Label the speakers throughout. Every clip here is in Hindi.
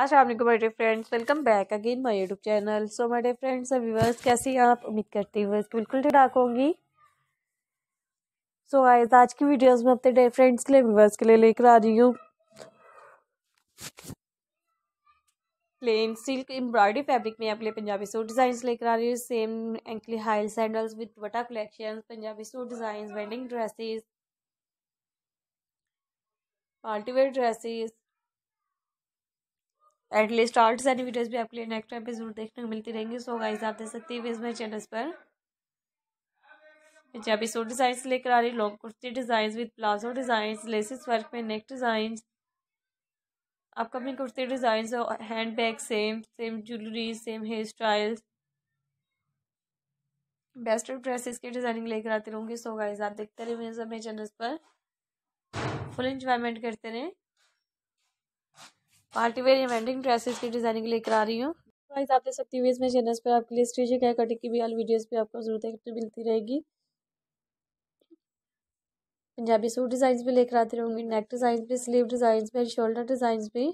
Speaker 1: Aslam my dear friends welcome back again my YouTube channel so my dear friends viewers कैसे हैं आप उम्मीद करती हूँ बिल्कुल ठीक ठाक होंगी सो आए आज की वीडियोस में अपने डे फ्रेंड्स के लिए व्यूवर्स के लिए लेकर आ रही हूँ प्लेन सिल्क एम्ब्रॉयडरी फैब्रिक में आपके लिए पंजाबी सूट डिज़ाइन लेकर आ रही हूँ same ankle heel sandals with dupatta collection Punjabi suit design wedding dresses party wear dresses at least और सारी वीडियोज भी आपके लिए नेक्स्ट टाइम पे जरूर देखने को मिलती रहेंगी सो गाइज आप देख सकते हैं मेरे चैनल पर जब भी सूट डिजाइन लेकर आ रही long kurti design with palazzo design laces work में नेक डिज़ाइन आपका अपनी kurti design hand bag same same jewellery same hair style best dresses की डिज़ाइनिंग लेकर आती रहूँगी सो गाइज आप देखते रहे मेरे चैनल पर फुल इंजॉयमेंट करते रहें पार्टी वेयर वेडिंग ड्रेसेस की डिज़ाइनिंग लेकर आ रही हूँ प्राइस तो आप देख सकती हुई इसमें चैनल पर आपके लिए स्टिचिंग है कटिंग की भी ऑल वीडियोज पे आपको जरूर देखने मिलती रहेगी पंजाबी सूट डिज़ाइन भी लेकर आती रहूँगी नेक डिज़ाइन भी स्लीव डिज़ाइन भी शोल्डर डिज़ाइन भी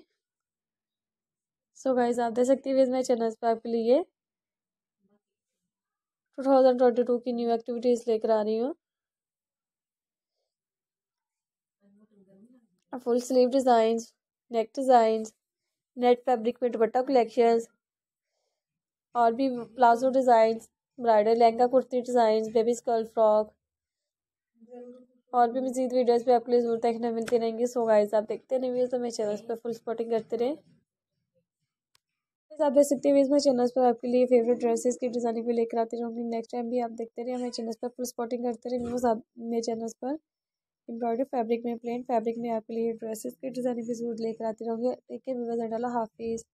Speaker 1: सो गाइज आप देख सकती हुई इसमें चैनल पर आपके लिए टू थाउजेंड ट्वेंटी टू की न्यू एक्टिविटीज़ लेकर आ रही हूँ full sleeve design neck designs net fabric में दुपट्टा कलेक्शन और भी palazzo designs bridal lehenga kurti design baby skirt frock और भी मजीद वीडियोज़ भी आपके लिए ज़रूर देखने मिलती रहेंगी सो गाइज आप देखते रहें वीडियो तो मेरे चैनल पर फुल सपोर्टिंग करते रहे आप देख सकते हैं मेरे चैनल पर आपके लिए फेवरेट ड्रेसेस की डिज़ाइनिंग भी लेकर आती रहूँगी नेक्स्ट टाइम भी आप देखते रहे मेरे चैनल पर फुल सपोर्टिंग करते रहे मेरे चैनल पर एम्ब्रॉयडरी फैब्रिक में प्लेन फैब्रिक में आपके लिए ड्रेसेस के डिज़ाइन भी ज़रूर लेकर आती रहूँगी देखिए केयर वीवर्स एंड हाफिज़